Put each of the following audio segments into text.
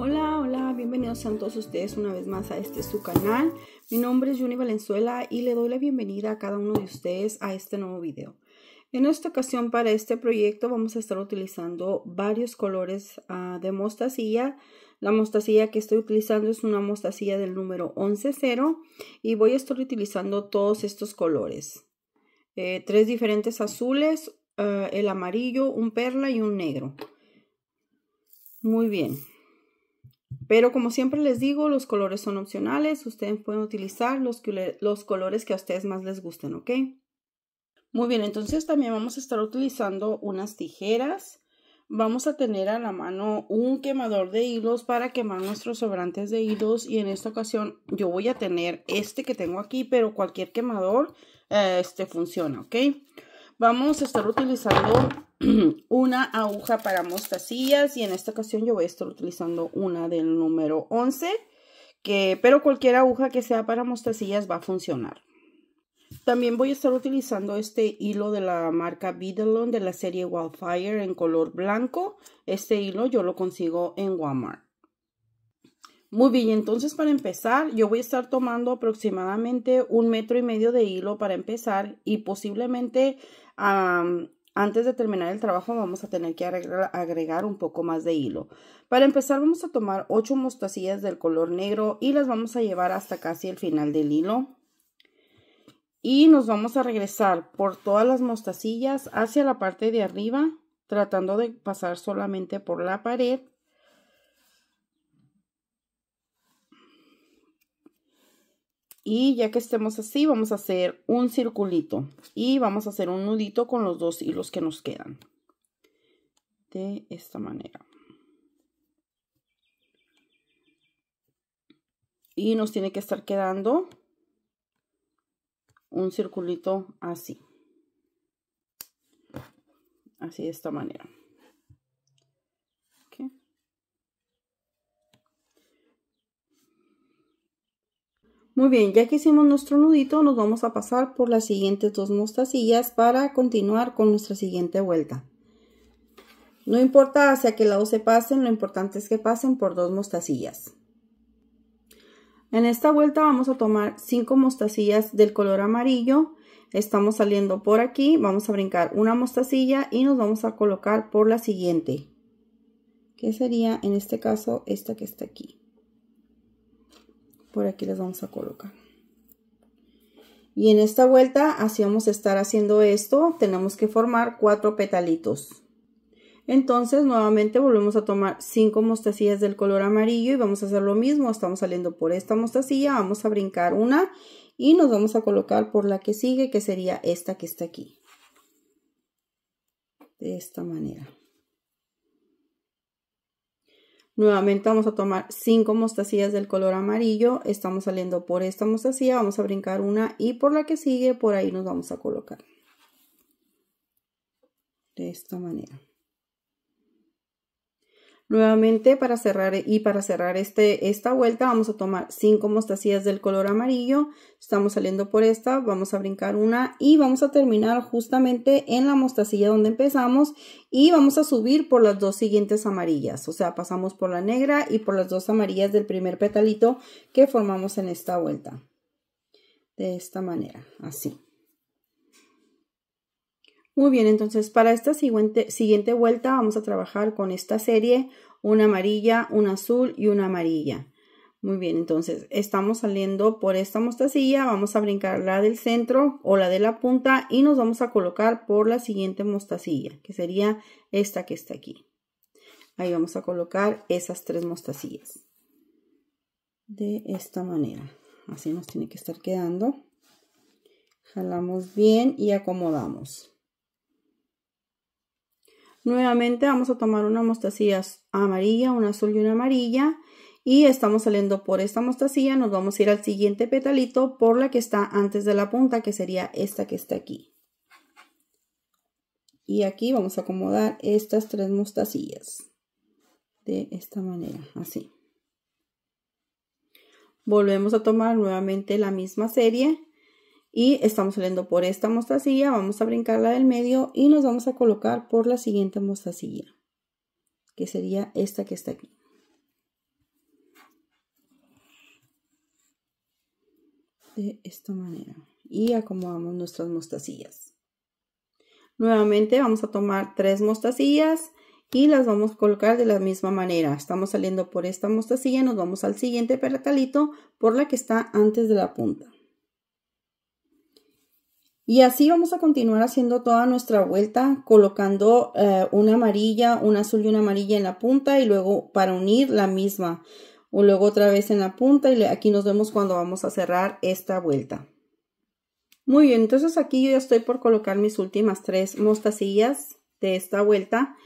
Hola, hola, bienvenidos a todos ustedes una vez más a este su canal. Mi nombre es Juni Valenzuela y le doy la bienvenida a cada uno de ustedes a este nuevo video. En esta ocasión para este proyecto vamos a estar utilizando varios colores ah, de mostacilla. La mostacilla que estoy utilizando es una mostacilla del número 110 y voy a estar utilizando todos estos colores. Eh, tres diferentes azules, ah, el amarillo, un perla y un negro. Muy bien. Pero como siempre les digo, los colores son opcionales. Ustedes pueden utilizar los, colores que a ustedes más les gusten, ¿ok? Muy bien, entonces también vamos a estar utilizando unas tijeras. Vamos a tener a la mano un quemador de hilos para quemar nuestros sobrantes de hilos y en esta ocasión yo voy a tener este que tengo aquí, pero cualquier quemador eh, este funciona, ¿ok? Vamos a estar utilizando una aguja para mostacillas y en esta ocasión yo voy a estar utilizando una del número 11, que, pero cualquier aguja que sea para mostacillas va a funcionar. También voy a estar utilizando este hilo de la marca Bidelon de la serie Wildfire en color blanco. Este hilo yo lo consigo en Walmart. Muy bien, entonces para empezar yo voy a estar tomando aproximadamente un metro y medio de hilo para empezar y posiblemente antes de terminar el trabajo vamos a tener que agregar, un poco más de hilo. Para empezar vamos a tomar 8 mostacillas del color negro y las vamos a llevar hasta casi el final del hilo. Y nos vamos a regresar por todas las mostacillas hacia la parte de arriba, tratando de pasar solamente por la pared Y ya que estemos así, vamos a hacer un circulito y vamos a hacer un nudito con los dos hilos que nos quedan. De esta manera. Y nos tiene que estar quedando un circulito así. Así de esta manera. Muy bien, ya que hicimos nuestro nudito, nos vamos a pasar por las siguientes dos mostacillas para continuar con nuestra siguiente vuelta. No importa hacia qué lado se pasen, lo importante es que pasen por dos mostacillas. En esta vuelta vamos a tomar cinco mostacillas del color amarillo. Estamos saliendo por aquí, vamos a brincar una mostacilla y nos vamos a colocar por la siguiente. Que sería en este caso esta que está aquí por aquí les vamos a colocar y en esta vuelta así vamos a estar haciendo esto tenemos que formar cuatro petalitos entonces nuevamente volvemos a tomar cinco mostacillas del color amarillo y vamos a hacer lo mismo estamos saliendo por esta mostacilla vamos a brincar una y nos vamos a colocar por la que sigue que sería esta que está aquí de esta manera Nuevamente vamos a tomar 5 mostacillas del color amarillo. Estamos saliendo por esta mostacilla, vamos a brincar una y por la que sigue, por ahí nos vamos a colocar. De esta manera. Nuevamente para cerrar y para cerrar este, esta vuelta vamos a tomar cinco mostacillas del color amarillo. Estamos saliendo por esta, vamos a brincar una y vamos a terminar justamente en la mostacilla donde empezamos y vamos a subir por las dos siguientes amarillas. O sea, pasamos por la negra y por las dos amarillas del primer petalito que formamos en esta vuelta. De esta manera, así. Muy bien, entonces para esta siguiente, siguiente vuelta vamos a trabajar con esta serie, una amarilla, una azul y una amarilla. Muy bien, entonces estamos saliendo por esta mostacilla, vamos a brincar la del centro o la de la punta y nos vamos a colocar por la siguiente mostacilla, que sería esta que está aquí. Ahí vamos a colocar esas tres mostacillas. De esta manera, así nos tiene que estar quedando. Jalamos bien y acomodamos. Nuevamente vamos a tomar una mostacilla amarilla, una azul y una amarilla. Y estamos saliendo por esta mostacilla, nos vamos a ir al siguiente petalito por la que está antes de la punta, que sería esta que está aquí. Y aquí vamos a acomodar estas tres mostacillas. De esta manera, así. Volvemos a tomar nuevamente la misma serie y estamos saliendo por esta mostacilla, vamos a brincarla del medio y nos vamos a colocar por la siguiente mostacilla, que sería esta que está aquí. De esta manera y acomodamos nuestras mostacillas. Nuevamente vamos a tomar tres mostacillas y las vamos a colocar de la misma manera. Estamos saliendo por esta mostacilla, nos vamos al siguiente percalito por la que está antes de la punta. Y así vamos a continuar haciendo toda nuestra vuelta, colocando eh, una amarilla, un azul y una amarilla en la punta y luego para unir la misma. O luego otra vez en la punta y aquí nos vemos cuando vamos a cerrar esta vuelta. Muy bien, entonces aquí yo ya estoy por colocar mis últimas tres mostacillas de esta vuelta.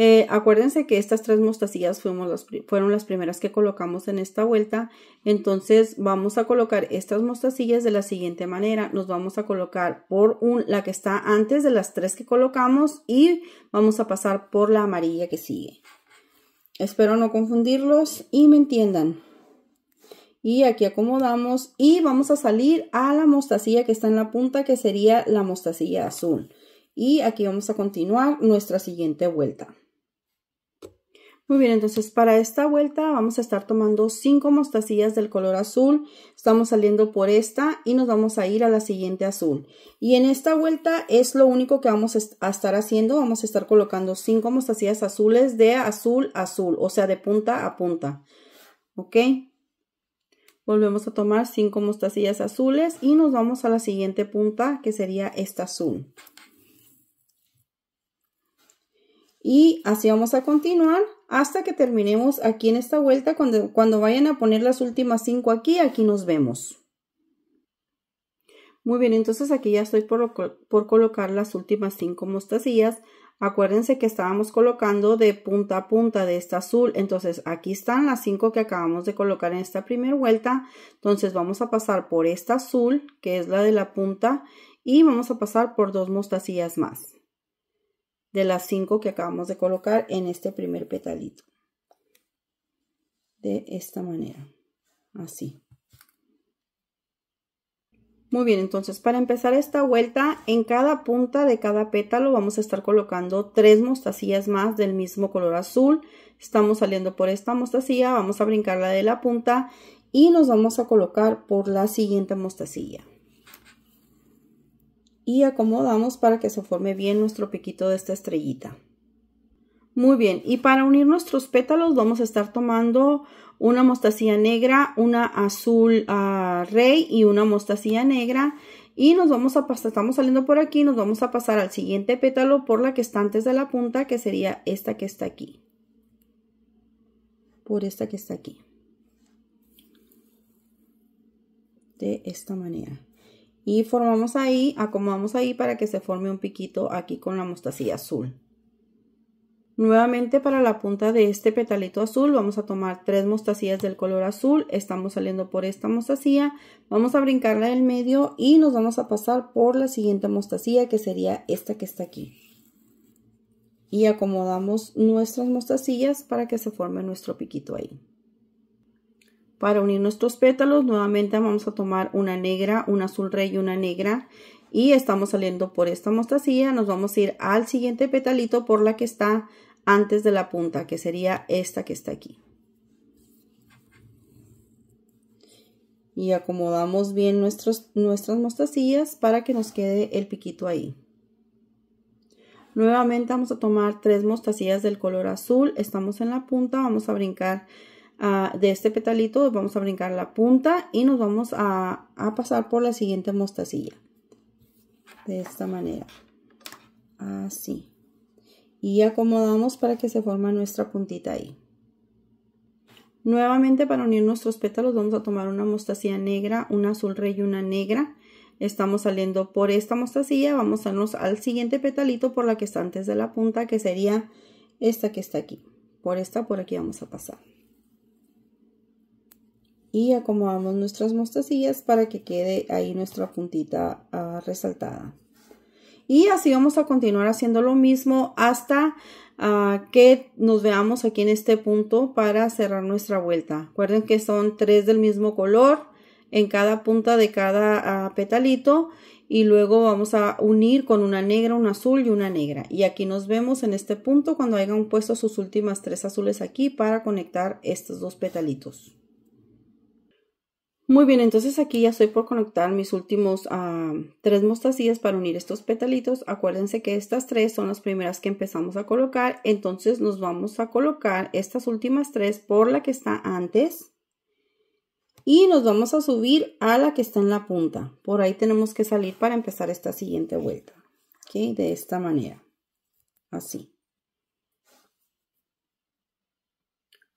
Eh, acuérdense que estas tres mostacillas fueron las primeras que colocamos en esta vuelta. Entonces vamos a colocar estas mostacillas de la siguiente manera. Nos vamos a colocar por un, la que está antes de las tres que colocamos y vamos a pasar por la amarilla que sigue. Espero no confundirlos y me entiendan y aquí acomodamos y vamos a salir a la mostacilla que está en la punta que sería la mostacilla azul y aquí vamos a continuar nuestra siguiente vuelta muy bien, entonces para esta vuelta vamos a estar tomando 5 mostacillas del color azul. Estamos saliendo por esta y nos vamos a ir a la siguiente azul. Y en esta vuelta es lo único que vamos a estar haciendo. Vamos a estar colocando cinco mostacillas azules de azul a azul, o sea de punta a punta. ¿Ok? Volvemos a tomar 5 mostacillas azules y nos vamos a la siguiente punta que sería esta azul. Y así vamos a continuar hasta que terminemos aquí en esta vuelta. Cuando, vayan a poner las últimas cinco aquí, aquí nos vemos. Muy bien, entonces aquí ya estoy por, colocar las últimas cinco mostacillas. Acuérdense que estábamos colocando de punta a punta de esta azul. Entonces aquí están las cinco que acabamos de colocar en esta primera vuelta. Entonces vamos a pasar por esta azul, que es la de la punta, y vamos a pasar por dos mostacillas más de las cinco que acabamos de colocar en este primer petalito de esta manera así muy bien entonces para empezar esta vuelta en cada punta de cada pétalo vamos a estar colocando tres mostacillas más del mismo color azul estamos saliendo por esta mostacilla vamos a brincar la de la punta y nos vamos a colocar por la siguiente mostacilla y acomodamos para que se forme bien nuestro piquito de esta estrellita. Muy bien, y para unir nuestros pétalos vamos a estar tomando una mostacilla negra, una azul ah, rey y una mostacilla negra. Y nos vamos a pasar, estamos saliendo por aquí, nos vamos a pasar al siguiente pétalo por la que está antes de la punta, que sería esta que está aquí. Por esta que está aquí. De esta manera y formamos ahí, acomodamos ahí para que se forme un piquito aquí con la mostacilla azul. Nuevamente para la punta de este petalito azul vamos a tomar tres mostacillas del color azul, estamos saliendo por esta mostacilla, vamos a brincarla del medio y nos vamos a pasar por la siguiente mostacilla que sería esta que está aquí. Y acomodamos nuestras mostacillas para que se forme nuestro piquito ahí. Para unir nuestros pétalos nuevamente vamos a tomar una negra, un azul rey y una negra y estamos saliendo por esta mostacilla. Nos vamos a ir al siguiente petalito por la que está antes de la punta que sería esta que está aquí. Y acomodamos bien nuestras mostacillas para que nos quede el piquito ahí. Nuevamente vamos a tomar tres mostacillas del color azul, estamos en la punta, vamos a brincar de este petalito vamos a brincar la punta y nos vamos a, pasar por la siguiente mostacilla. De esta manera. Así. Y acomodamos para que se forme nuestra puntita ahí. Nuevamente para unir nuestros pétalos vamos a tomar una mostacilla negra, un azul rey y una negra. Estamos saliendo por esta mostacilla, vamos a irnos al siguiente petalito por la que está antes de la punta, que sería esta que está aquí. Por esta, por aquí vamos a pasar y acomodamos nuestras mostacillas para que quede ahí nuestra puntita ah, resaltada. Y así vamos a continuar haciendo lo mismo hasta ah, que nos veamos aquí en este punto para cerrar nuestra vuelta. Recuerden que son tres del mismo color en cada punta de cada ah, petalito y luego vamos a unir con una negra, un azul y una negra. Y aquí nos vemos en este punto cuando hayan puesto sus últimas tres azules aquí para conectar estos dos petalitos. Muy bien, entonces aquí ya estoy por conectar mis últimos ah, tres mostacillas para unir estos petalitos. Acuérdense que estas tres son las primeras que empezamos a colocar. Entonces nos vamos a colocar estas últimas tres por la que está antes. Y nos vamos a subir a la que está en la punta. Por ahí tenemos que salir para empezar esta siguiente vuelta. ¿Ok? De esta manera. Así.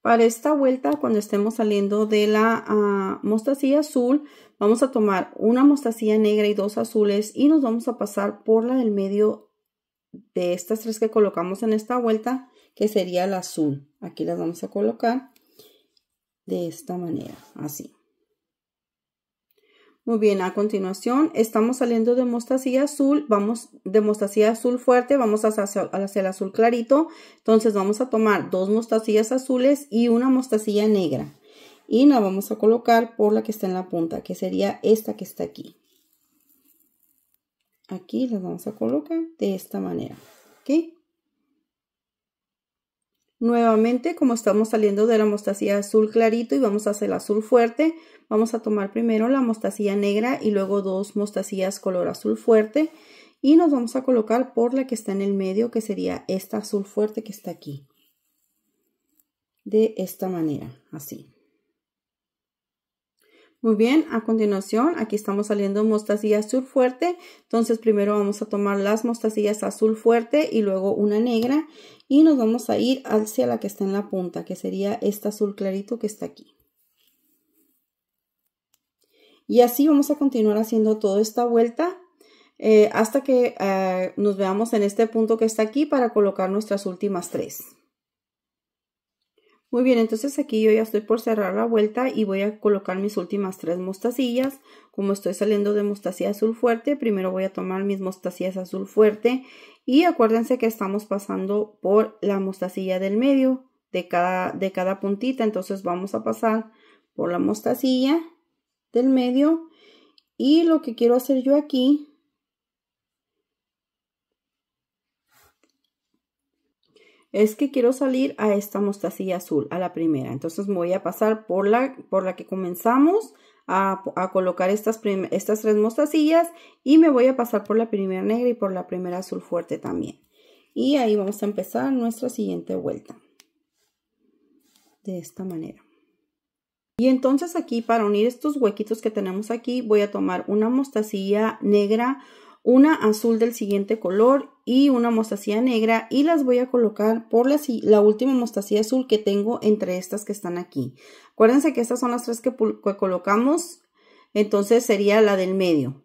Para esta vuelta, cuando estemos saliendo de la ah, mostacilla azul, vamos a tomar una mostacilla negra y dos azules y nos vamos a pasar por la del medio de estas tres que colocamos en esta vuelta, que sería el azul. Aquí las vamos a colocar de esta manera, así. Muy bien, a continuación estamos saliendo de mostacilla azul, vamos de mostacilla azul fuerte, vamos hacia, hacia el azul clarito. Entonces vamos a tomar dos mostacillas azules y una mostacilla negra. Y la vamos a colocar por la que está en la punta, que sería esta que está aquí. Aquí la vamos a colocar de esta manera. ¿Ok? Nuevamente, como estamos saliendo de la mostacilla azul clarito y vamos a hacer azul fuerte, vamos a tomar primero la mostacilla negra y luego dos mostacillas color azul fuerte y nos vamos a colocar por la que está en el medio, que sería esta azul fuerte que está aquí. De esta manera, así. Muy bien, a continuación aquí estamos saliendo mostacillas azul fuerte. Entonces primero vamos a tomar las mostacillas azul fuerte y luego una negra. Y nos vamos a ir hacia la que está en la punta, que sería esta azul clarito que está aquí. Y así vamos a continuar haciendo toda esta vuelta eh, hasta que eh, nos veamos en este punto que está aquí para colocar nuestras últimas tres. Muy bien, entonces aquí yo ya estoy por cerrar la vuelta y voy a colocar mis últimas tres mostacillas. Como estoy saliendo de mostacilla azul fuerte, primero voy a tomar mis mostacillas azul fuerte. Y acuérdense que estamos pasando por la mostacilla del medio de cada, de cada puntita. Entonces vamos a pasar por la mostacilla del medio. Y lo que quiero hacer yo aquí es que quiero salir a esta mostacilla azul, a la primera. Entonces me voy a pasar por la, por la que comenzamos a, colocar estas tres mostacillas y me voy a pasar por la primera negra y por la primera azul fuerte también. Y ahí vamos a empezar nuestra siguiente vuelta. De esta manera. Y entonces aquí para unir estos huequitos que tenemos aquí voy a tomar una mostacilla negra una azul del siguiente color y una mostacilla negra y las voy a colocar por la, la, última mostacilla azul que tengo entre estas que están aquí. Acuérdense que estas son las tres que, colocamos, entonces sería la del medio.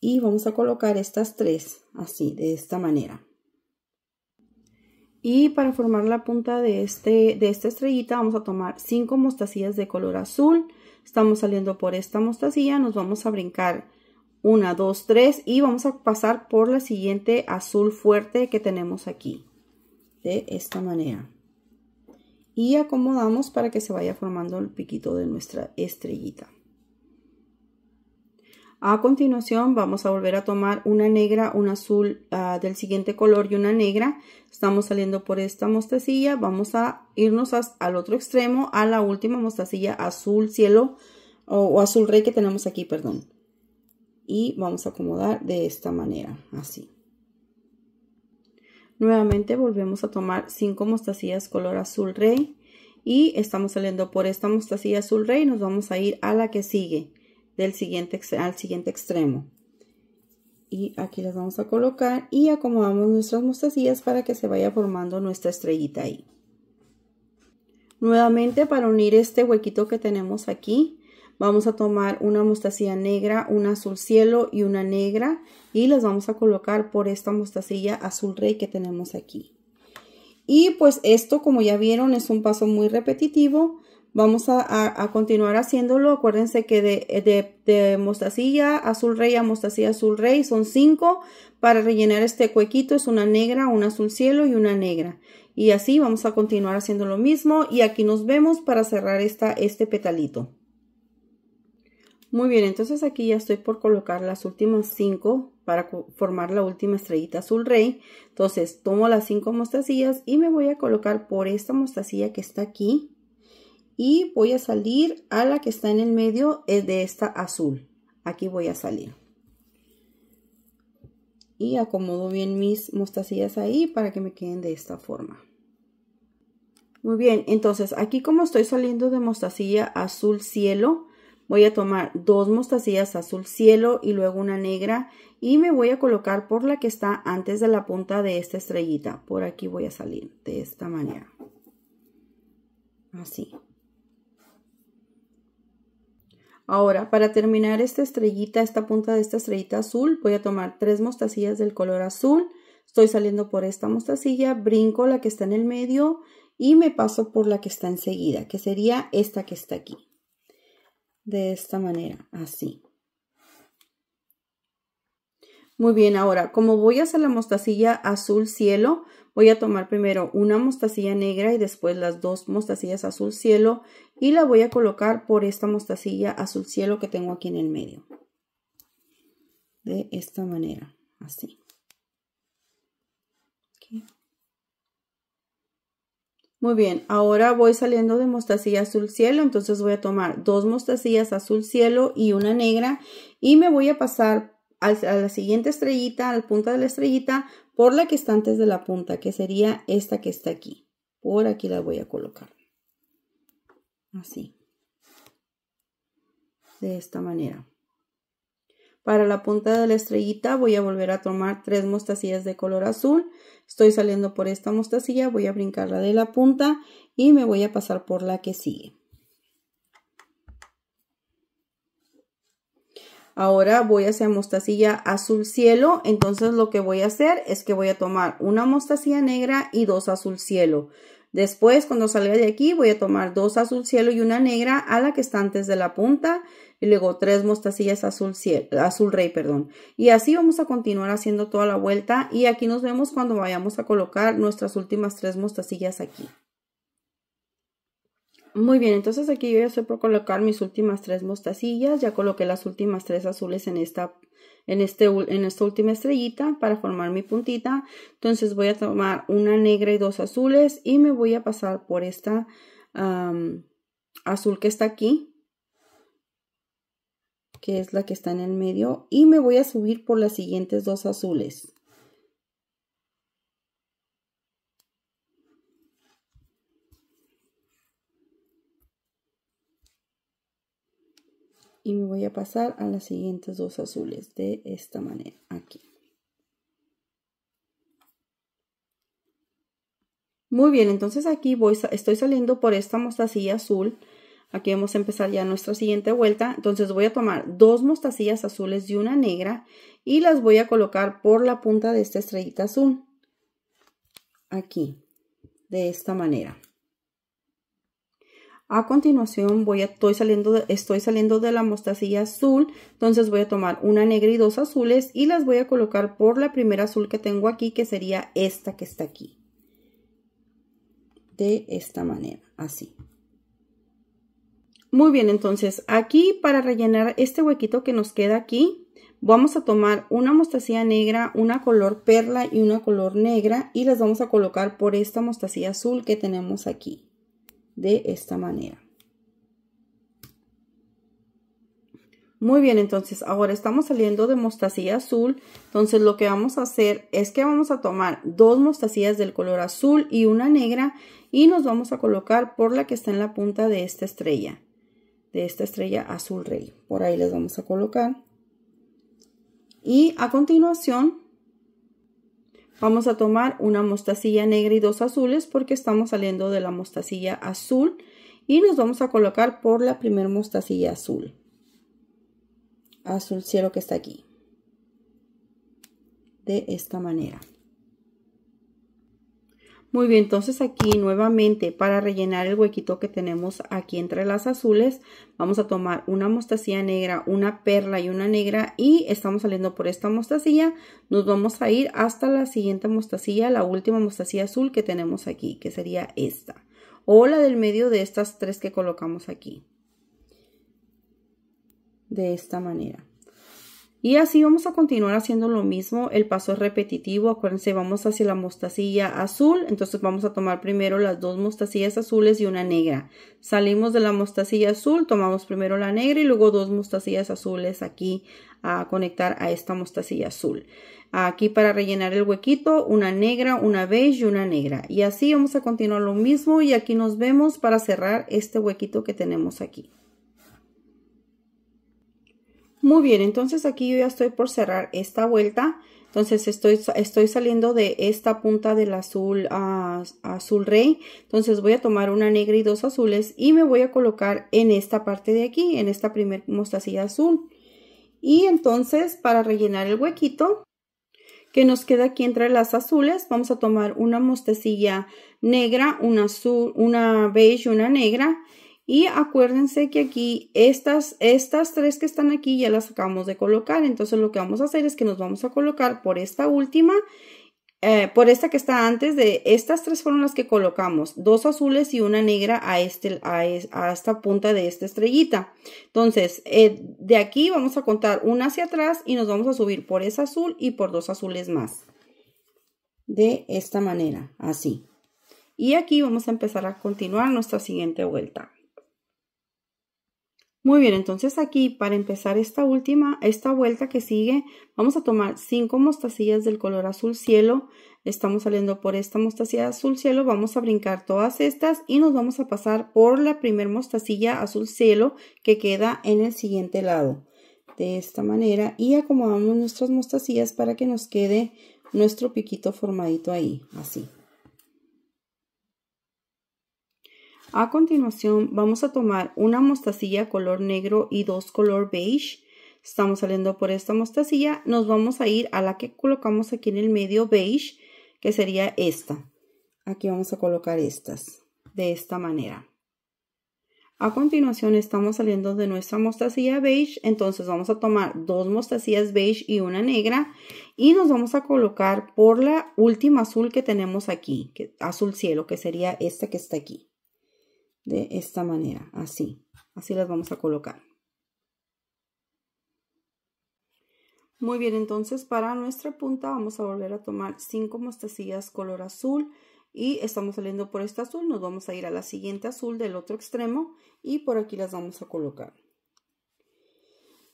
Y vamos a colocar estas tres, así, de esta manera. Y para formar la punta de, este, de esta estrellita vamos a tomar cinco mostacillas de color azul. Estamos saliendo por esta mostacilla, nos vamos a brincar una, dos, tres y vamos a pasar por la siguiente azul fuerte que tenemos aquí. De esta manera. Y acomodamos para que se vaya formando el piquito de nuestra estrellita. A continuación vamos a volver a tomar una negra, un azul ah, del siguiente color y una negra. Estamos saliendo por esta mostacilla. Vamos a irnos al otro extremo, a la última mostacilla azul cielo o azul rey que tenemos aquí, perdón y vamos a acomodar de esta manera, así. Nuevamente volvemos a tomar 5 mostacillas color azul rey y estamos saliendo por esta mostacilla azul rey nos vamos a ir a la que sigue del siguiente al siguiente extremo y aquí las vamos a colocar y acomodamos nuestras mostacillas para que se vaya formando nuestra estrellita ahí nuevamente para unir este huequito que tenemos aquí Vamos a tomar una mostacilla negra, una azul cielo y una negra y las vamos a colocar por esta mostacilla azul rey que tenemos aquí. Y pues esto, como ya vieron, es un paso muy repetitivo. Vamos a, continuar haciéndolo. Acuérdense que de, mostacilla azul rey a mostacilla azul rey son cinco. Para rellenar este cuequito es una negra, un azul cielo y una negra. Y así vamos a continuar haciendo lo mismo. Y aquí nos vemos para cerrar esta, este petalito. Muy bien, entonces aquí ya estoy por colocar las últimas cinco para formar la última estrellita azul rey. Entonces tomo las cinco mostacillas y me voy a colocar por esta mostacilla que está aquí. Y voy a salir a la que está en el medio eh, de esta azul. Aquí voy a salir. Y acomodo bien mis mostacillas ahí para que me queden de esta forma. Muy bien, entonces aquí como estoy saliendo de mostacilla azul cielo, Voy a tomar dos mostacillas azul cielo y luego una negra y me voy a colocar por la que está antes de la punta de esta estrellita. Por aquí voy a salir de esta manera. Así. Ahora, para terminar esta estrellita, esta punta de esta estrellita azul, voy a tomar tres mostacillas del color azul. Estoy saliendo por esta mostacilla, brinco la que está en el medio y me paso por la que está enseguida, que sería esta que está aquí de esta manera, así. Muy bien, ahora como voy a hacer la mostacilla azul cielo, voy a tomar primero una mostacilla negra y después las dos mostacillas azul cielo y la voy a colocar por esta mostacilla azul cielo que tengo aquí en el medio. De esta manera, así. Muy bien, ahora voy saliendo de mostacilla azul cielo, entonces voy a tomar dos mostacillas azul cielo y una negra y me voy a pasar a la siguiente estrellita, al la punta de la estrellita, por la que está antes de la punta, que sería esta que está aquí. Por aquí la voy a colocar. Así. De esta manera. Para la punta de la estrellita voy a volver a tomar tres mostacillas de color azul. Estoy saliendo por esta mostacilla, voy a brincarla de la punta y me voy a pasar por la que sigue. Ahora voy a hacer mostacilla azul cielo, entonces lo que voy a hacer es que voy a tomar una mostacilla negra y dos azul cielo. Después, cuando salga de aquí, voy a tomar dos azul cielo y una negra a la que está antes de la punta y luego tres mostacillas azul, azul rey, perdón. Y así vamos a continuar haciendo toda la vuelta y aquí nos vemos cuando vayamos a colocar nuestras últimas tres mostacillas aquí. Muy bien, entonces aquí yo ya estoy por colocar mis últimas tres mostacillas, ya coloqué las últimas tres azules en esta en, este, en esta última estrellita para formar mi puntita. Entonces voy a tomar una negra y dos azules y me voy a pasar por esta azul que está aquí que es la que está en el medio, y me voy a subir por las siguientes dos azules. Y me voy a pasar a las siguientes dos azules de esta manera, aquí. Muy bien, entonces aquí voy, estoy saliendo por esta mostacilla azul Aquí vamos a empezar ya nuestra siguiente vuelta. Entonces voy a tomar dos mostacillas azules y una negra y las voy a colocar por la punta de esta estrellita azul. Aquí, de esta manera. A continuación voy a, estoy, saliendo de, estoy saliendo de la mostacilla azul, entonces voy a tomar una negra y dos azules y las voy a colocar por la primera azul que tengo aquí, que sería esta que está aquí. De esta manera, así. Muy bien, entonces aquí para rellenar este huequito que nos queda aquí, vamos a tomar una mostacilla negra, una color perla y una color negra y las vamos a colocar por esta mostacilla azul que tenemos aquí, de esta manera. Muy bien, entonces ahora estamos saliendo de mostacilla azul, entonces lo que vamos a hacer es que vamos a tomar dos mostacillas del color azul y una negra y nos vamos a colocar por la que está en la punta de esta estrella de esta estrella azul rey. Por ahí les vamos a colocar. Y a continuación vamos a tomar una mostacilla negra y dos azules porque estamos saliendo de la mostacilla azul y nos vamos a colocar por la primer mostacilla azul. Azul cielo que está aquí. De esta manera. Muy bien, entonces aquí nuevamente para rellenar el huequito que tenemos aquí entre las azules, vamos a tomar una mostacilla negra, una perla y una negra y estamos saliendo por esta mostacilla. Nos vamos a ir hasta la siguiente mostacilla, la última mostacilla azul que tenemos aquí, que sería esta. O la del medio de estas tres que colocamos aquí. De esta manera. Y así vamos a continuar haciendo lo mismo, el paso es repetitivo, acuérdense, vamos hacia la mostacilla azul, entonces vamos a tomar primero las dos mostacillas azules y una negra. Salimos de la mostacilla azul, tomamos primero la negra y luego dos mostacillas azules aquí a conectar a esta mostacilla azul. Aquí para rellenar el huequito, una negra, una beige y una negra. Y así vamos a continuar lo mismo y aquí nos vemos para cerrar este huequito que tenemos aquí. Muy bien, entonces aquí yo ya estoy por cerrar esta vuelta. Entonces estoy, estoy saliendo de esta punta del azul a ah, azul rey. Entonces voy a tomar una negra y dos azules y me voy a colocar en esta parte de aquí, en esta primer mostacilla azul. Y entonces para rellenar el huequito que nos queda aquí entre las azules, vamos a tomar una mostacilla negra, una azul, una beige y una negra y acuérdense que aquí estas, estas tres que están aquí ya las acabamos de colocar. Entonces lo que vamos a hacer es que nos vamos a colocar por esta última, eh, por esta que está antes de estas tres fueron las que colocamos. Dos azules y una negra a, este, esta punta de esta estrellita. Entonces eh, de aquí vamos a contar una hacia atrás y nos vamos a subir por esa azul y por dos azules más. De esta manera, así. Y aquí vamos a empezar a continuar nuestra siguiente vuelta. Muy bien, entonces aquí para empezar esta última, esta vuelta que sigue, vamos a tomar cinco mostacillas del color azul cielo. Estamos saliendo por esta mostacilla azul cielo, vamos a brincar todas estas y nos vamos a pasar por la primer mostacilla azul cielo que queda en el siguiente lado. De esta manera y acomodamos nuestras mostacillas para que nos quede nuestro piquito formadito ahí, así. A continuación vamos a tomar una mostacilla color negro y dos color beige. Estamos saliendo por esta mostacilla. Nos vamos a ir a la que colocamos aquí en el medio beige, que sería esta. Aquí vamos a colocar estas de esta manera. A continuación estamos saliendo de nuestra mostacilla beige, entonces vamos a tomar dos mostacillas beige y una negra y nos vamos a colocar por la última azul que tenemos aquí, azul cielo, que sería esta que está aquí de esta manera, así. Así las vamos a colocar. Muy bien, entonces para nuestra punta vamos a volver a tomar 5 mostacillas color azul y estamos saliendo por esta azul, nos vamos a ir a la siguiente azul del otro extremo y por aquí las vamos a colocar.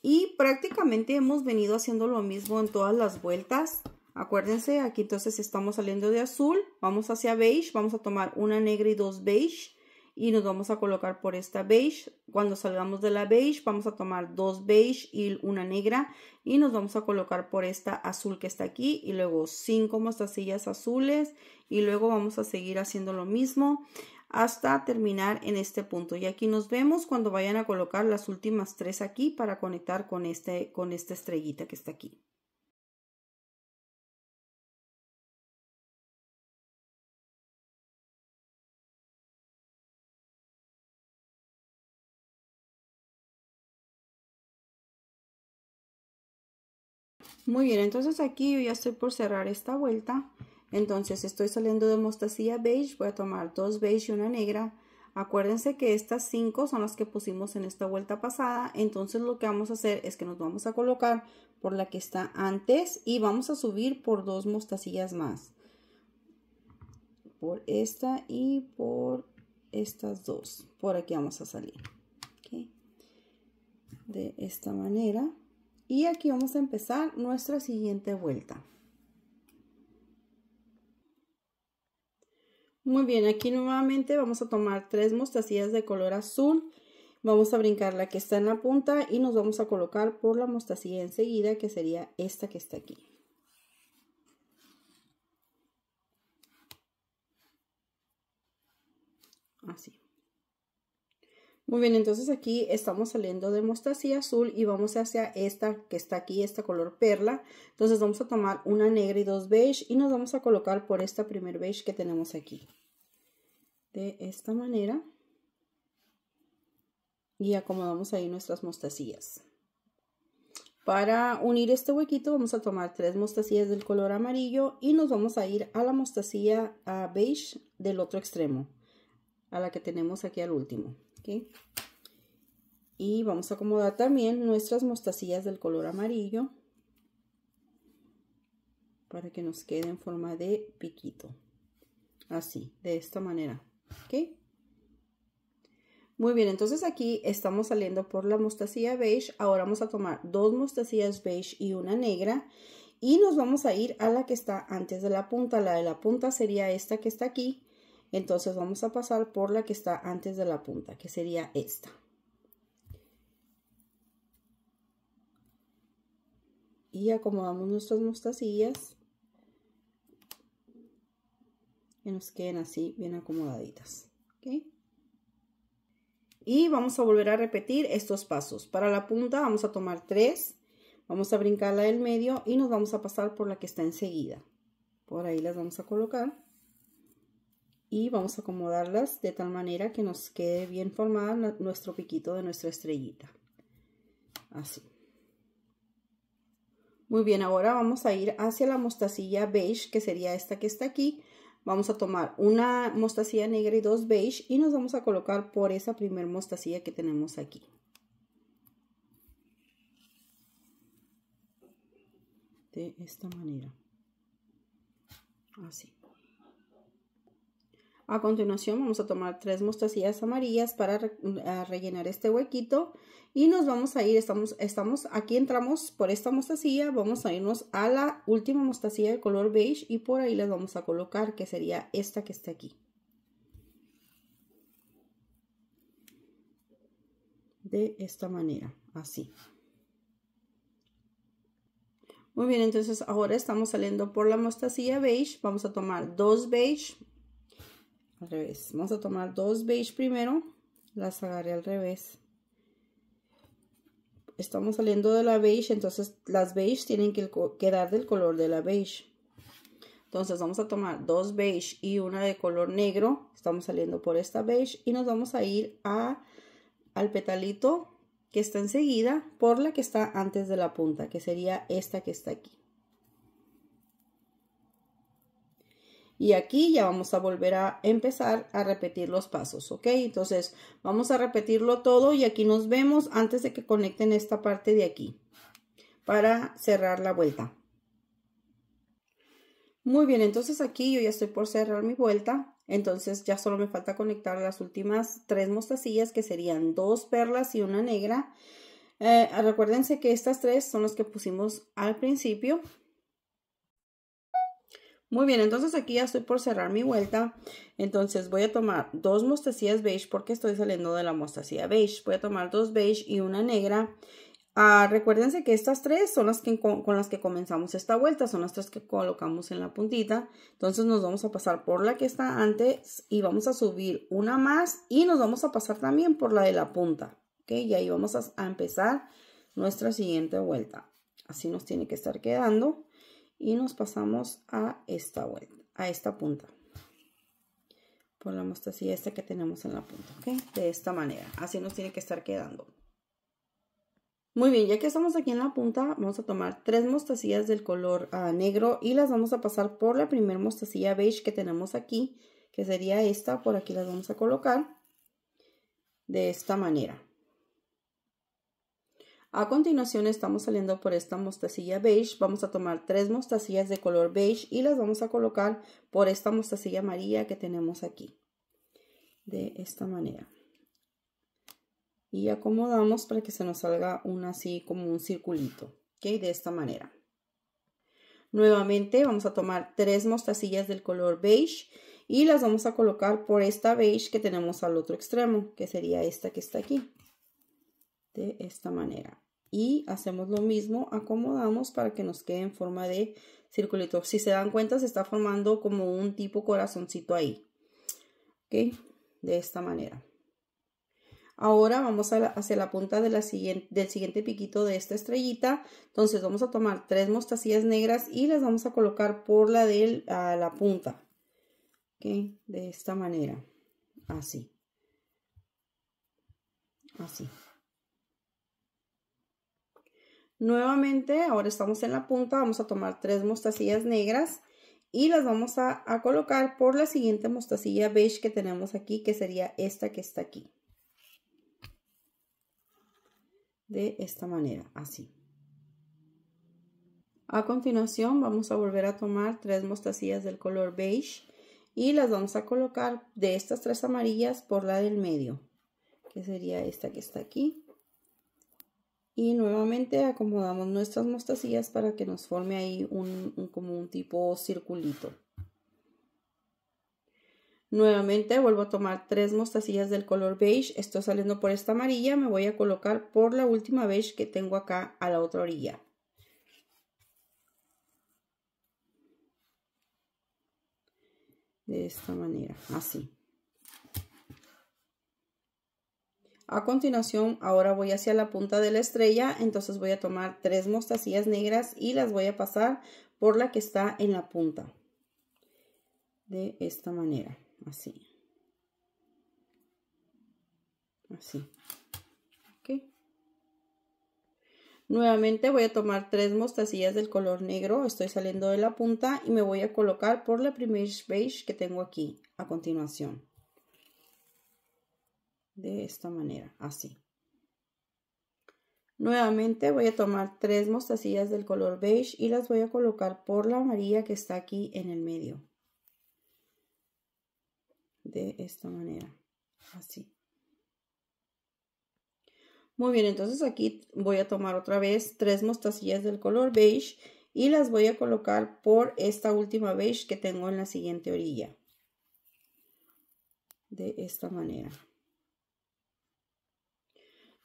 Y prácticamente hemos venido haciendo lo mismo en todas las vueltas. Acuérdense, aquí entonces estamos saliendo de azul, vamos hacia beige, vamos a tomar una negra y dos beige y nos vamos a colocar por esta beige. Cuando salgamos de la beige vamos a tomar dos beige y una negra y nos vamos a colocar por esta azul que está aquí y luego cinco mostacillas azules y luego vamos a seguir haciendo lo mismo hasta terminar en este punto y aquí nos vemos cuando vayan a colocar las últimas tres aquí para conectar con este con esta estrellita que está aquí Muy bien, entonces aquí yo ya estoy por cerrar esta vuelta. Entonces estoy saliendo de mostacilla beige, voy a tomar dos beige y una negra. Acuérdense que estas cinco son las que pusimos en esta vuelta pasada. Entonces lo que vamos a hacer es que nos vamos a colocar por la que está antes y vamos a subir por dos mostacillas más. Por esta y por estas dos. Por aquí vamos a salir. De esta manera y aquí vamos a empezar nuestra siguiente vuelta muy bien aquí nuevamente vamos a tomar tres mostacillas de color azul vamos a brincar la que está en la punta y nos vamos a colocar por la mostacilla enseguida que sería esta que está aquí así muy bien, entonces aquí estamos saliendo de mostacilla azul y vamos hacia esta que está aquí, esta color perla. Entonces vamos a tomar una negra y dos beige y nos vamos a colocar por esta primer beige que tenemos aquí. De esta manera. Y acomodamos ahí nuestras mostacillas. Para unir este huequito vamos a tomar tres mostacillas del color amarillo y nos vamos a ir a la mostacilla ah, beige del otro extremo, a la que tenemos aquí al último. Y vamos a acomodar también nuestras mostacillas del color amarillo para que nos quede en forma de piquito. Así, de esta manera. Muy bien, entonces aquí estamos saliendo por la mostacilla beige. Ahora vamos a tomar dos mostacillas beige y una negra. Y nos vamos a ir a la que está antes de la punta. La de la punta sería esta que está aquí. Entonces vamos a pasar por la que está antes de la punta, que sería esta. Y acomodamos nuestras mostacillas. Que nos queden así bien acomodaditas. Y vamos a volver a repetir estos pasos. Para la punta vamos a tomar tres. Vamos a brincar la del medio y nos vamos a pasar por la que está enseguida. Por ahí las vamos a colocar y vamos a acomodarlas de tal manera que nos quede bien formada nuestro piquito de nuestra estrellita así muy bien ahora vamos a ir hacia la mostacilla beige que sería esta que está aquí vamos a tomar una mostacilla negra y dos beige y nos vamos a colocar por esa primer mostacilla que tenemos aquí de esta manera así a continuación vamos a tomar tres mostacillas amarillas para rellenar este huequito y nos vamos a ir, estamos, estamos, aquí entramos por esta mostacilla, vamos a irnos a la última mostacilla de color beige y por ahí las vamos a colocar que sería esta que está aquí. De esta manera, así. Muy bien, entonces ahora estamos saliendo por la mostacilla beige, vamos a tomar dos beige, al revés vamos a tomar dos beige primero las agarré al revés estamos saliendo de la beige entonces las beige tienen que quedar del color de la beige entonces vamos a tomar dos beige y una de color negro. Estamos saliendo por esta beige y nos vamos a ir a, al petalito que está enseguida por la que está antes de la punta, que sería esta que está aquí. y aquí ya vamos a volver a empezar a repetir los pasos, ¿ok? Entonces vamos a repetirlo todo y aquí nos vemos antes de que conecten esta parte de aquí para cerrar la vuelta. Muy bien, entonces aquí yo ya estoy por cerrar mi vuelta. Entonces ya solo me falta conectar las últimas tres mostacillas que serían dos perlas y una negra. Eh, recuérdense que estas tres son las que pusimos al principio muy bien, entonces aquí ya estoy por cerrar mi vuelta. Entonces voy a tomar dos mostacillas beige porque estoy saliendo de la mostacilla beige. Voy a tomar dos beige y una negra. Ah, recuérdense que estas tres son las que con, las que comenzamos esta vuelta, son las tres que colocamos en la puntita. Entonces nos vamos a pasar por la que está antes y vamos a subir una más y nos vamos a pasar también por la de la punta. ¿ok? Y ahí vamos a empezar nuestra siguiente vuelta. Así nos tiene que estar quedando y nos pasamos a esta vuelta, a esta punta. Por la mostacilla esta que tenemos en la punta, ¿ok? De esta manera, así nos tiene que estar quedando. Muy bien, ya que estamos aquí en la punta, vamos a tomar tres mostacillas del color ah, negro y las vamos a pasar por la primera mostacilla beige que tenemos aquí, que sería esta, por aquí las vamos a colocar de esta manera. A continuación estamos saliendo por esta mostacilla beige. Vamos a tomar tres mostacillas de color beige y las vamos a colocar por esta mostacilla amarilla que tenemos aquí. De esta manera. Y acomodamos para que se nos salga un así como un circulito. okay, De esta manera. Nuevamente vamos a tomar tres mostacillas del color beige y las vamos a colocar por esta beige que tenemos al otro extremo, que sería esta que está aquí. De esta manera y hacemos lo mismo, acomodamos para que nos quede en forma de circulito. Si se dan cuenta, se está formando como un tipo corazoncito ahí. ¿Ok? De esta manera. Ahora vamos hacia la punta de la siguiente, del siguiente piquito de esta estrellita. Entonces vamos a tomar tres mostacillas negras y las vamos a colocar por la de la punta. ¿Ok? De esta manera. Así. Así. Nuevamente, ahora estamos en la punta, vamos a tomar tres mostacillas negras y las vamos a, colocar por la siguiente mostacilla beige que tenemos aquí, que sería esta que está aquí. De esta manera, así. A continuación vamos a volver a tomar tres mostacillas del color beige y las vamos a colocar de estas tres amarillas por la del medio, que sería esta que está aquí y nuevamente acomodamos nuestras mostacillas para que nos forme ahí un, como un tipo circulito. Nuevamente vuelvo a tomar tres mostacillas del color beige, estoy saliendo por esta amarilla, me voy a colocar por la última beige que tengo acá a la otra orilla. De esta manera, así. A continuación, ahora voy hacia la punta de la estrella, entonces voy a tomar tres mostacillas negras y las voy a pasar por la que está en la punta. De esta manera, así. Así. Nuevamente voy a tomar tres mostacillas del color negro, estoy saliendo de la punta y me voy a colocar por la primer beige que tengo aquí a continuación de esta manera, así. Nuevamente voy a tomar tres mostacillas del color beige y las voy a colocar por la amarilla que está aquí en el medio. De esta manera, así. Muy bien, entonces aquí voy a tomar otra vez tres mostacillas del color beige y las voy a colocar por esta última beige que tengo en la siguiente orilla. De esta manera.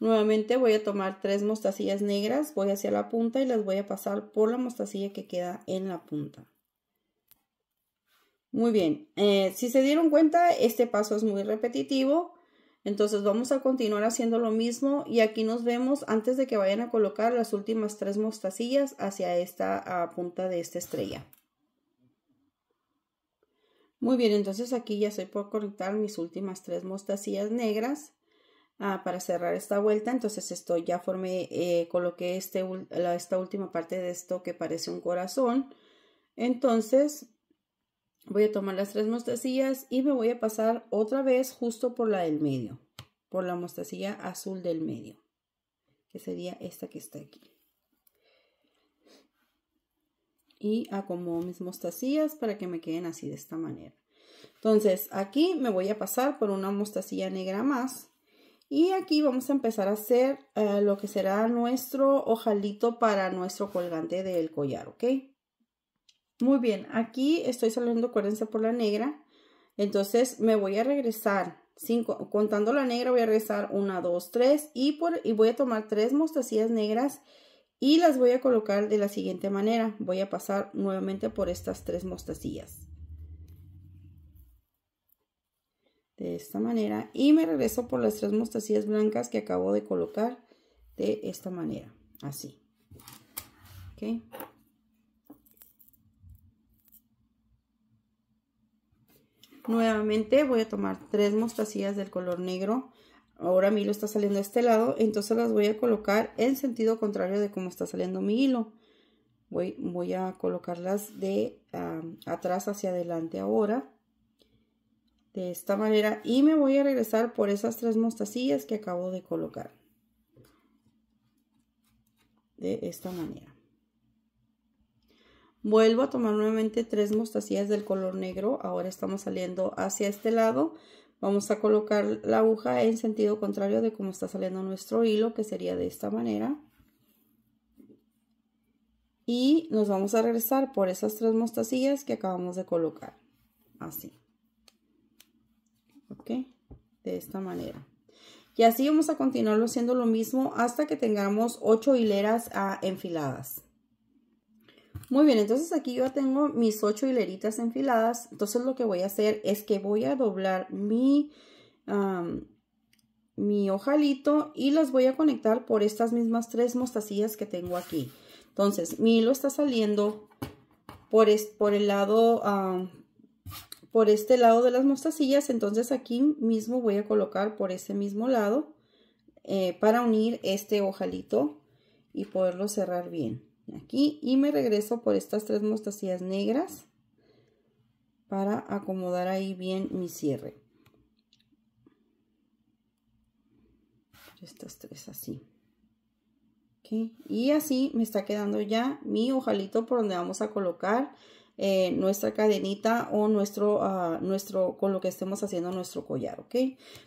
Nuevamente voy a tomar tres mostacillas negras, voy hacia la punta y las voy a pasar por la mostacilla que queda en la punta. Muy bien, eh, si se dieron cuenta, este paso es muy repetitivo. Entonces vamos a continuar haciendo lo mismo y aquí nos vemos antes de que vayan a colocar las últimas tres mostacillas hacia esta punta de esta estrella. Muy bien, entonces aquí ya estoy por cortar mis últimas tres mostacillas negras. Ah, para cerrar esta vuelta. Entonces esto ya formé, eh, coloqué este esta última parte de esto que parece un corazón. Entonces voy a tomar las tres mostacillas y me voy a pasar otra vez justo por la del medio, por la mostacilla azul del medio, que sería esta que está aquí. Y acomodo mis mostacillas para que me queden así de esta manera. Entonces aquí me voy a pasar por una mostacilla negra más y aquí vamos a empezar a hacer eh, lo que será nuestro ojalito para nuestro colgante del collar, ¿ok? Muy bien, aquí estoy saliendo, acuérdense, por la negra. Entonces me voy a regresar, cinco, contando la negra voy a regresar una, dos, tres y, por, y voy a tomar tres mostacillas negras y las voy a colocar de la siguiente manera. Voy a pasar nuevamente por estas tres mostacillas. de esta manera y me regreso por las tres mostacillas blancas que acabo de colocar de esta manera así nuevamente voy a tomar tres mostacillas del color negro ahora mi hilo está saliendo de este lado entonces las voy a colocar en sentido contrario de cómo está saliendo mi hilo voy, voy a colocarlas de ah, atrás hacia adelante ahora de esta manera y me voy a regresar por esas tres mostacillas que acabo de colocar de esta manera vuelvo a tomar nuevamente tres mostacillas del color negro ahora estamos saliendo hacia este lado vamos a colocar la aguja en sentido contrario de cómo está saliendo nuestro hilo que sería de esta manera y nos vamos a regresar por esas tres mostacillas que acabamos de colocar así de esta manera. Y así vamos a continuarlo haciendo lo mismo hasta que tengamos ocho hileras a ah, enfiladas. Muy bien, entonces aquí yo tengo mis 8 hileritas enfiladas. Entonces lo que voy a hacer es que voy a doblar mi, mi ojalito y las voy a conectar por estas mismas tres mostacillas que tengo aquí. Entonces mi hilo está saliendo por, por el lado por este lado de las mostacillas, entonces aquí mismo voy a colocar por ese mismo lado eh, para unir este ojalito y poderlo cerrar bien. Aquí y me regreso por estas tres mostacillas negras para acomodar ahí bien mi cierre. Estas tres así. Y así me está quedando ya mi ojalito por donde vamos a colocar eh, nuestra cadenita o nuestro, ah, nuestro, con lo que estemos haciendo nuestro collar, ¿ok?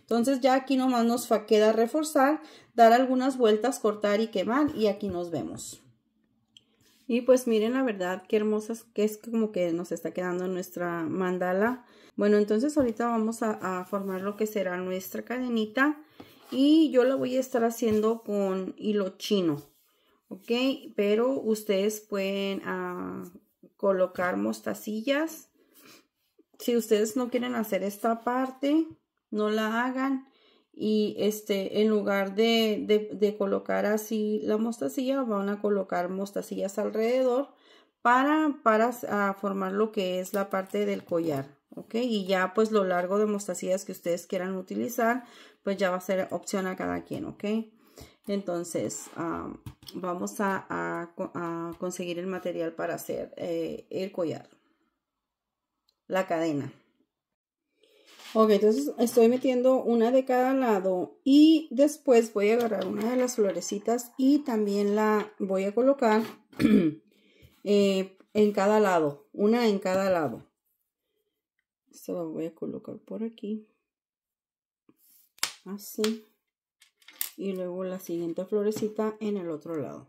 Entonces ya aquí nomás nos queda reforzar, dar algunas vueltas, cortar y quemar y aquí nos vemos. Y pues miren la verdad qué hermosas que es como que nos está quedando nuestra mandala. Bueno, entonces ahorita vamos a, formar lo que será nuestra cadenita y yo la voy a estar haciendo con hilo chino, ¿ok? Pero ustedes pueden ah, colocar mostacillas. Si ustedes no quieren hacer esta parte, no la hagan. Y este, en lugar de, de, colocar así la mostacilla, van a colocar mostacillas alrededor para, para ah, formar lo que es la parte del collar. ¿ok? Y ya pues lo largo de mostacillas que ustedes quieran utilizar, pues ya va a ser opción a cada quien, ¿ok? Entonces, vamos a, conseguir el material para hacer eh, el collar, la cadena. Ok, entonces estoy metiendo una de cada lado y después voy a agarrar una de las florecitas y también la voy a colocar eh, en cada lado, una en cada lado. Esto lo voy a colocar por aquí, así y luego la siguiente florecita en el otro lado.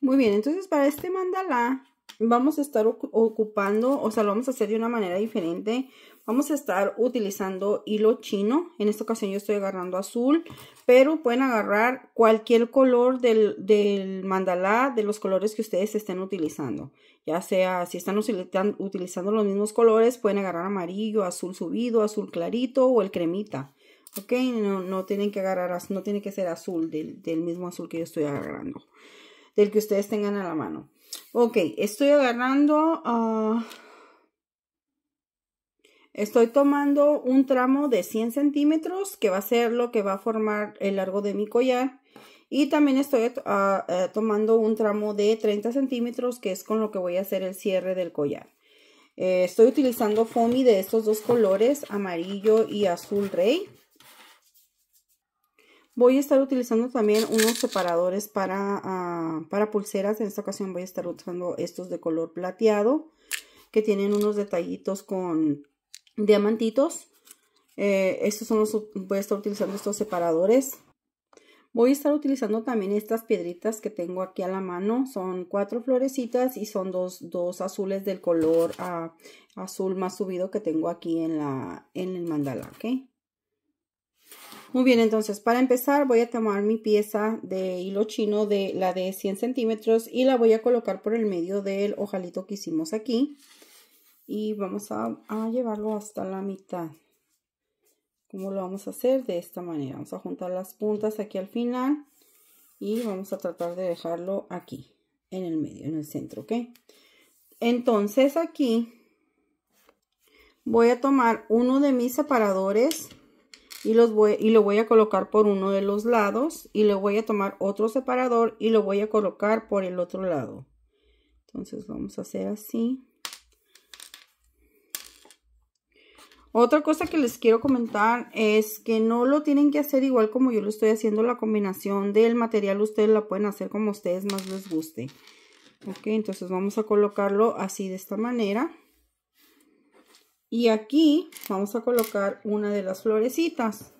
Muy bien, entonces para este mandala vamos a estar ocupando, o sea, lo vamos a hacer de una manera diferente Vamos a estar utilizando hilo chino. En esta ocasión yo estoy agarrando azul, pero pueden agarrar cualquier color del, mandalá, de los colores que ustedes estén utilizando. Ya sea, si están utilizando los mismos colores, pueden agarrar amarillo, azul subido, azul clarito o el cremita. ¿ok? No, tienen que agarrar, no tiene que ser azul, del, mismo azul que yo estoy agarrando, del que ustedes tengan a la mano. Ok, estoy agarrando, ah, Estoy tomando un tramo de 100 centímetros que va a ser lo que va a formar el largo de mi collar. Y también estoy eh, eh, tomando un tramo de 30 centímetros que es con lo que voy a hacer el cierre del collar. Eh, estoy utilizando foamy de estos dos colores, amarillo y azul rey. Voy a estar utilizando también unos separadores para, ah, para pulseras. En esta ocasión voy a estar usando estos de color plateado que tienen unos detallitos con diamantitos. Eh, estos son los, voy a estar utilizando estos separadores. Voy a estar utilizando también estas piedritas que tengo aquí a la mano. Son cuatro florecitas y son dos, dos azules del color ah, azul más subido que tengo aquí en, la, en el mandala, Muy bien, entonces para empezar voy a tomar mi pieza de hilo chino de la de 100 centímetros y la voy a colocar por el medio del ojalito que hicimos aquí y vamos a, llevarlo hasta la mitad ¿Cómo lo vamos a hacer de esta manera vamos a juntar las puntas aquí al final y vamos a tratar de dejarlo aquí en el medio en el centro ok entonces aquí voy a tomar uno de mis separadores y, los voy, y lo voy a colocar por uno de los lados y le voy a tomar otro separador y lo voy a colocar por el otro lado entonces vamos a hacer así Otra cosa que les quiero comentar es que no lo tienen que hacer igual como yo lo estoy haciendo. La combinación del material ustedes la pueden hacer como ustedes más les guste. Ok, entonces vamos a colocarlo así de esta manera. Y aquí vamos a colocar una de las florecitas.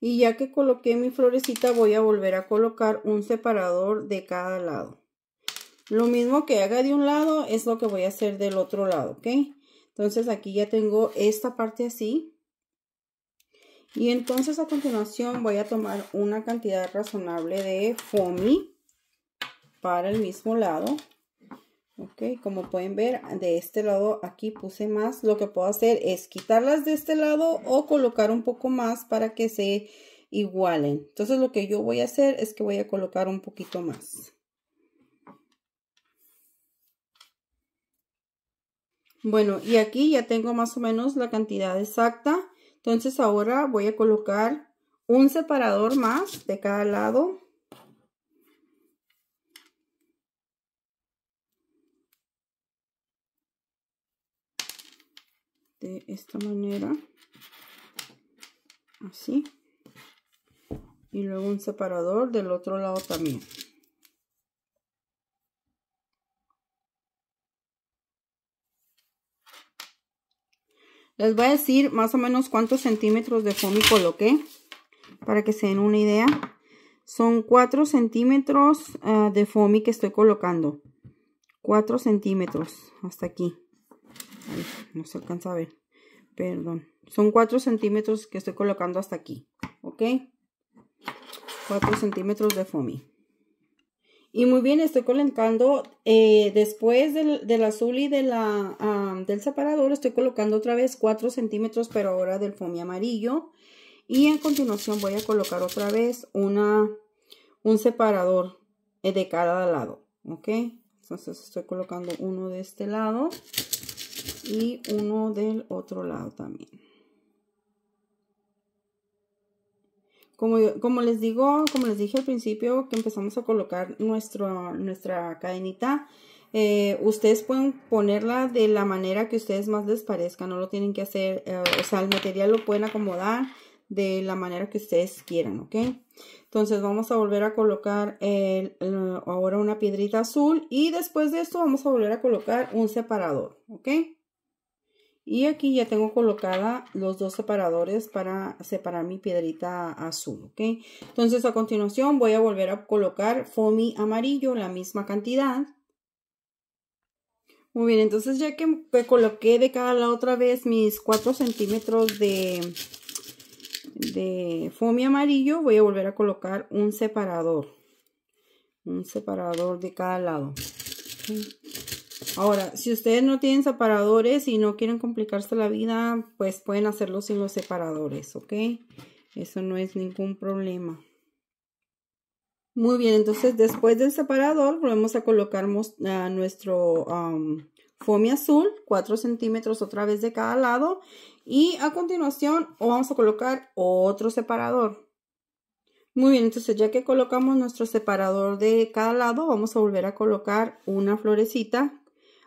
Y ya que coloqué mi florecita voy a volver a colocar un separador de cada lado. Lo mismo que haga de un lado es lo que voy a hacer del otro lado, ¿ok? Entonces aquí ya tengo esta parte así. Y entonces a continuación voy a tomar una cantidad razonable de foamy para el mismo lado. Ok, como pueden ver, de este lado aquí puse más. Lo que puedo hacer es quitarlas de este lado o colocar un poco más para que se igualen. Entonces lo que yo voy a hacer es que voy a colocar un poquito más. Bueno, y aquí ya tengo más o menos la cantidad exacta. Entonces ahora voy a colocar un separador más de cada lado. De esta manera. Así. Y luego un separador del otro lado también. Les voy a decir más o menos cuántos centímetros de foamy coloqué para que se den una idea. Son 4 centímetros ah, de foamy que estoy colocando. 4 centímetros hasta aquí. no se alcanza a ver. Perdón. Son 4 centímetros que estoy colocando hasta aquí. ¿Ok? 4 centímetros de foamy. Y muy bien, estoy colocando eh, después del, azul y de la, del separador, estoy colocando otra vez 4 centímetros, pero ahora del foamy amarillo. Y en continuación voy a colocar otra vez una, un separador eh, de cada lado, ¿ok? Entonces estoy colocando uno de este lado y uno del otro lado también. Como, les digo, como les dije al principio que empezamos a colocar nuestro, nuestra cadenita, eh, ustedes pueden ponerla de la manera que ustedes más les parezca, no lo tienen que hacer, eh, o sea, el material lo pueden acomodar de la manera que ustedes quieran, ¿ok? Entonces vamos a volver a colocar ahora una piedrita azul y después de esto vamos a volver a colocar un separador, ¿ok? Y aquí ya tengo colocada los dos separadores para separar mi piedrita azul, ¿ok? Entonces a continuación voy a volver a colocar foamy amarillo, la misma cantidad. Muy bien, entonces ya que coloqué de cada lado otra vez mis 4 centímetros de, de foamy amarillo, voy a volver a colocar un separador. Un separador de cada lado. Ahora, si ustedes no tienen separadores y no quieren complicarse la vida, pues pueden hacerlo sin los separadores, ¿ok? Eso no es ningún problema. Muy bien, entonces después del separador volvemos a colocar nuestro fomi azul, 4 centímetros otra vez de cada lado. Y a continuación vamos a colocar otro separador. Muy bien, entonces ya que colocamos nuestro separador de cada lado, vamos a volver a colocar una florecita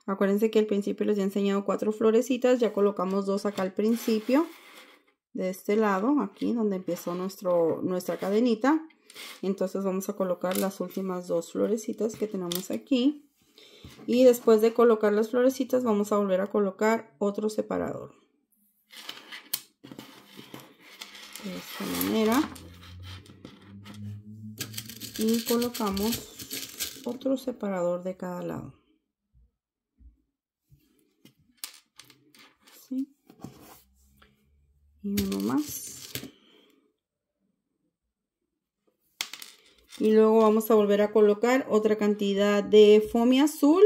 Acuérdense que al principio les he enseñado cuatro florecitas, ya colocamos dos acá al principio, de este lado, aquí donde empezó nuestro, nuestra cadenita. Entonces vamos a colocar las últimas dos florecitas que tenemos aquí. Y después de colocar las florecitas vamos a volver a colocar otro separador. De esta manera. Y colocamos otro separador de cada lado. y uno más y luego vamos a volver a colocar otra cantidad de foamy azul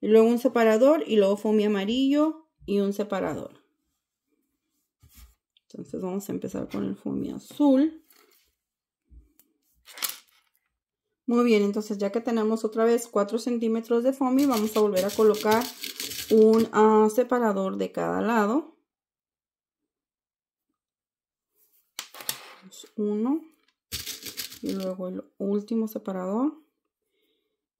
y luego un separador y luego foamy amarillo y un separador entonces vamos a empezar con el foamy azul muy bien entonces ya que tenemos otra vez 4 centímetros de foamy vamos a volver a colocar un ah, separador de cada lado uno y luego el último separador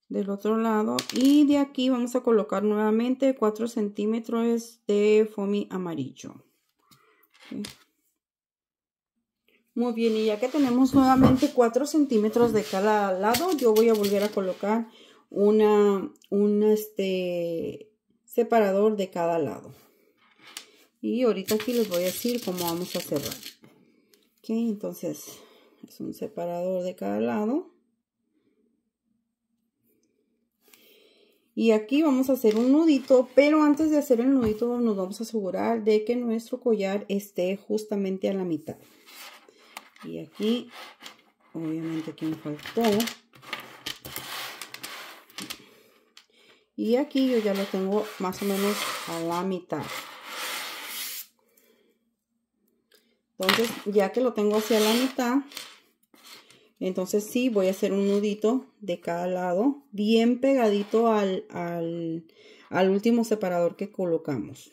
del otro lado y de aquí vamos a colocar nuevamente 4 centímetros de foamy amarillo muy bien y ya que tenemos nuevamente 4 centímetros de cada lado yo voy a volver a colocar una un este separador de cada lado y ahorita aquí les voy a decir cómo vamos a cerrar entonces es un separador de cada lado. Y aquí vamos a hacer un nudito, pero antes de hacer el nudito nos vamos a asegurar de que nuestro collar esté justamente a la mitad. Y aquí, obviamente aquí me faltó. Y aquí yo ya lo tengo más o menos a la mitad. Entonces, ya que lo tengo hacia la mitad, entonces sí voy a hacer un nudito de cada lado, bien pegadito al, al, al último separador que colocamos.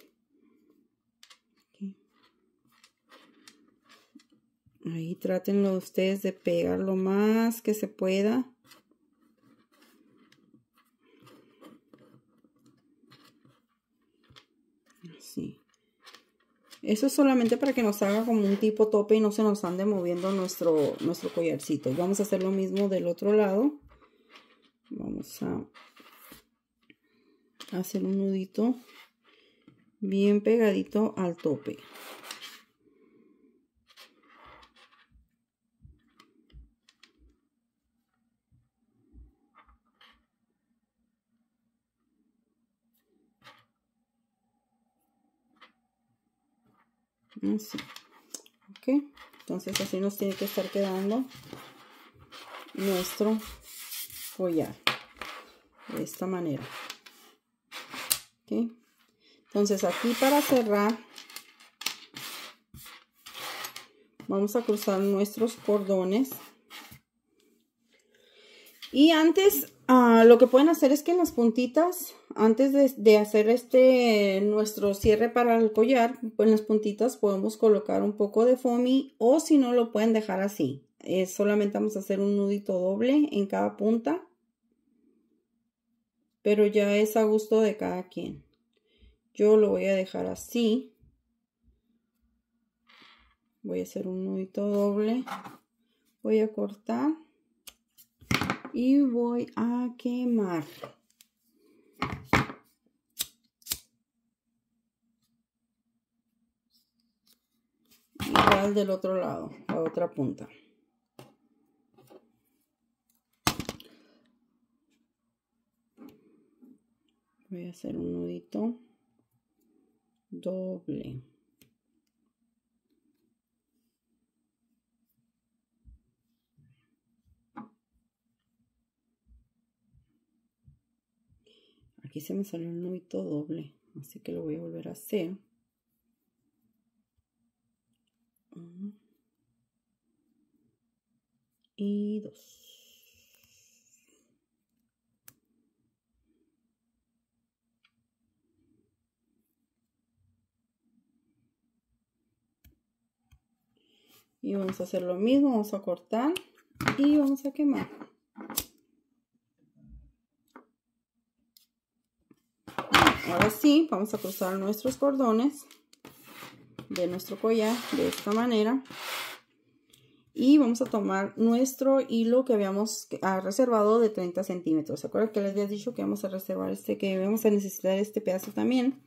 Ahí trátenlo ustedes de pegar lo más que se pueda. Eso es solamente para que nos haga como un tipo tope y no se nos ande moviendo nuestro, nuestro collarcito. Vamos a hacer lo mismo del otro lado. Vamos a hacer un nudito bien pegadito al tope. Mm, entonces así nos tiene que estar quedando nuestro collar de esta manera entonces aquí para cerrar vamos a cruzar nuestros cordones y antes, ah, lo que pueden hacer es que en las puntitas, antes de, hacer este nuestro cierre para el collar, pues, en las puntitas podemos colocar un poco de foamy o si no lo pueden dejar así. solamente vamos a hacer un nudito doble en cada punta. Pero ya es a gusto de cada quien. Yo lo voy a dejar así. Voy a hacer un nudito doble. Voy a cortar y voy a quemar. Igual del otro lado, la otra punta. Voy a hacer un nudito doble. aquí se me salió un nudito doble así que lo voy a volver a hacer y dos y vamos a hacer lo mismo vamos a cortar y vamos a quemar Ahora sí, vamos a cruzar nuestros cordones de nuestro collar de esta manera. Y vamos a tomar nuestro hilo que habíamos reservado de 30 centímetros. ¿Se acuerdan que les había dicho que vamos a reservar este, que vamos a necesitar este pedazo también?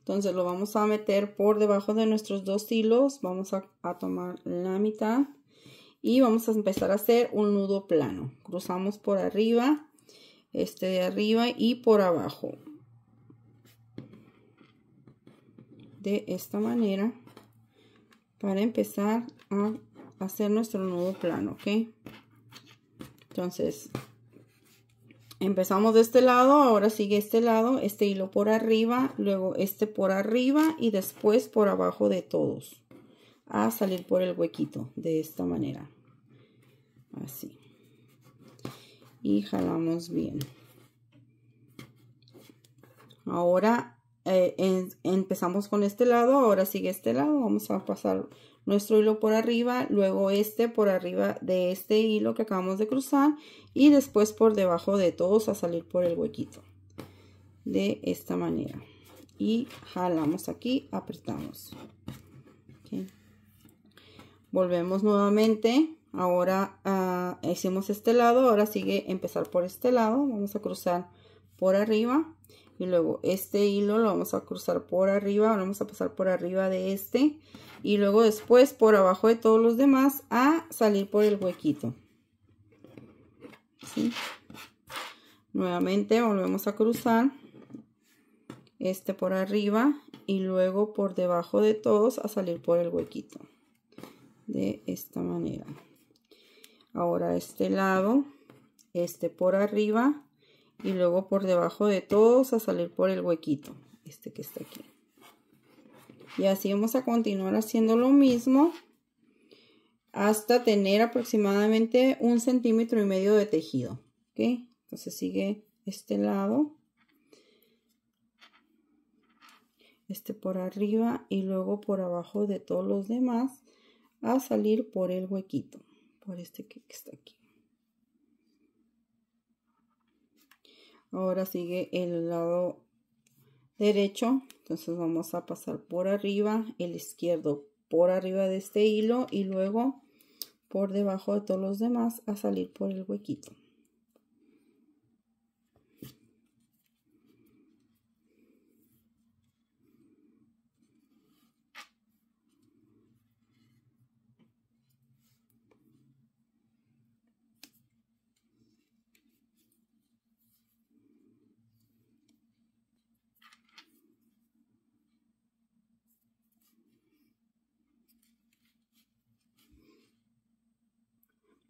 Entonces lo vamos a meter por debajo de nuestros dos hilos. Vamos a tomar la mitad y vamos a empezar a hacer un nudo plano. Cruzamos por arriba, este de arriba y por abajo. de esta manera para empezar a hacer nuestro nuevo plano, ¿ok? Entonces, empezamos de este lado, ahora sigue este lado, este hilo por arriba, luego este por arriba y después por abajo de todos, a salir por el huequito, de esta manera, así. Y jalamos bien. Ahora eh, empezamos con este lado, ahora sigue este lado, vamos a pasar nuestro hilo por arriba, luego este por arriba de este hilo que acabamos de cruzar y después por debajo de todos a salir por el huequito de esta manera y jalamos aquí, apretamos volvemos nuevamente ahora ah, hicimos este lado, ahora sigue empezar por este lado, vamos a cruzar por arriba y luego este hilo lo vamos a cruzar por arriba, vamos a pasar por arriba de este y luego después por abajo de todos los demás a salir por el huequito. Nuevamente volvemos a cruzar este por arriba y luego por debajo de todos a salir por el huequito. De esta manera. Ahora este lado, este por arriba y luego por debajo de todos a salir por el huequito este que está aquí y así vamos a continuar haciendo lo mismo hasta tener aproximadamente un centímetro y medio de tejido que entonces sigue este lado este por arriba y luego por abajo de todos los demás a salir por el huequito por este que está aquí Ahora sigue el lado derecho. Entonces vamos a pasar por arriba, el izquierdo por arriba de este hilo y luego por debajo de todos los demás a salir por el huequito.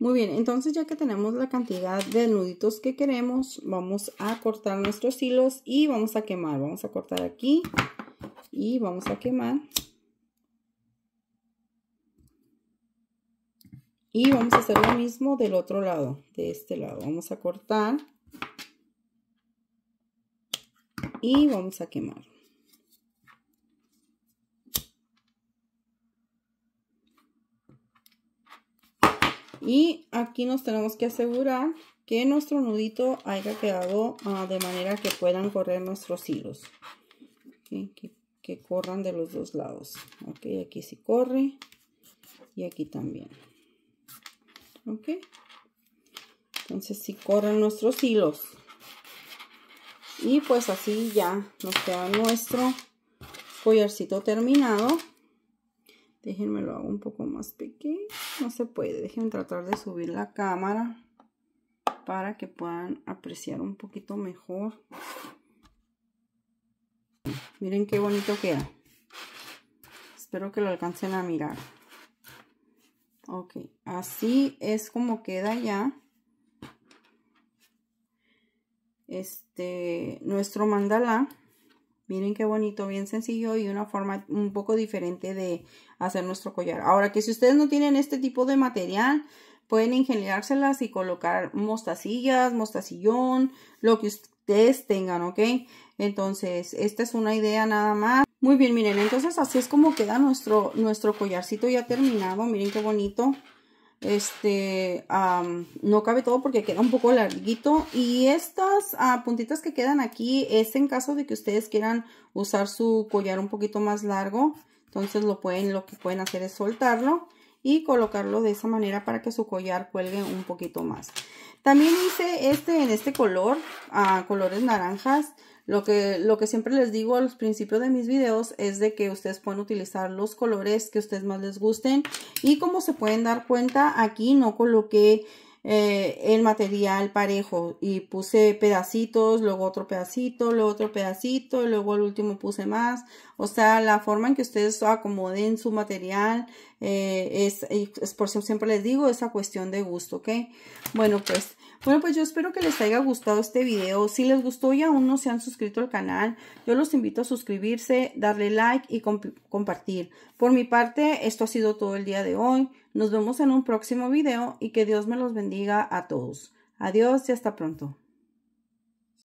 Muy bien, entonces ya que tenemos la cantidad de nuditos que queremos, vamos a cortar nuestros hilos y vamos a quemar. Vamos a cortar aquí y vamos a quemar. Y vamos a hacer lo mismo del otro lado, de este lado. Vamos a cortar y vamos a quemar. y aquí nos tenemos que asegurar que nuestro nudito haya quedado ah, de manera que puedan correr nuestros hilos que, corran de los dos lados ok aquí sí corre y aquí también ok entonces sí corren nuestros hilos y pues así ya nos queda nuestro collarcito terminado Déjenme lo hago un poco más pequeño. No se puede. Déjenme tratar de subir la cámara para que puedan apreciar un poquito mejor. Miren qué bonito queda. Espero que lo alcancen a mirar. Ok, así es como queda ya. Este, nuestro mandala. Miren qué bonito, bien sencillo y una forma un poco diferente de hacer nuestro collar. Ahora que si ustedes no tienen este tipo de material, pueden ingeniárselas y colocar mostacillas, mostacillón, lo que ustedes tengan, ¿ok? Entonces, esta es una idea nada más. Muy bien, miren, entonces así es como queda nuestro, nuestro collarcito ya terminado. Miren qué bonito. Este, no cabe todo porque queda un poco larguito. Y estas ah, puntitas que quedan aquí es en caso de que ustedes quieran usar su collar un poquito más largo. Entonces lo, pueden, lo que pueden hacer es soltarlo y colocarlo de esa manera para que su collar cuelgue un poquito más. También hice este en este color, a ah, colores naranjas. Lo que, lo que siempre les digo a los principios de mis videos es de que ustedes pueden utilizar los colores que ustedes más les gusten. Y como se pueden dar cuenta, aquí no coloqué eh, el material parejo y puse pedacitos, luego otro pedacito, luego otro pedacito, luego el último puse más. O sea, la forma en que ustedes acomoden su material eh, es, es, por siempre les digo, esa cuestión de gusto, ¿ok? Bueno, pues bueno, pues yo espero que les haya gustado este video. Si les gustó y aún no se han suscrito al canal, yo los invito a suscribirse, darle like y compartir. Por mi parte, esto ha sido todo el día de hoy. Nos vemos en un próximo video y que Dios me los bendiga a todos. Adiós y hasta pronto.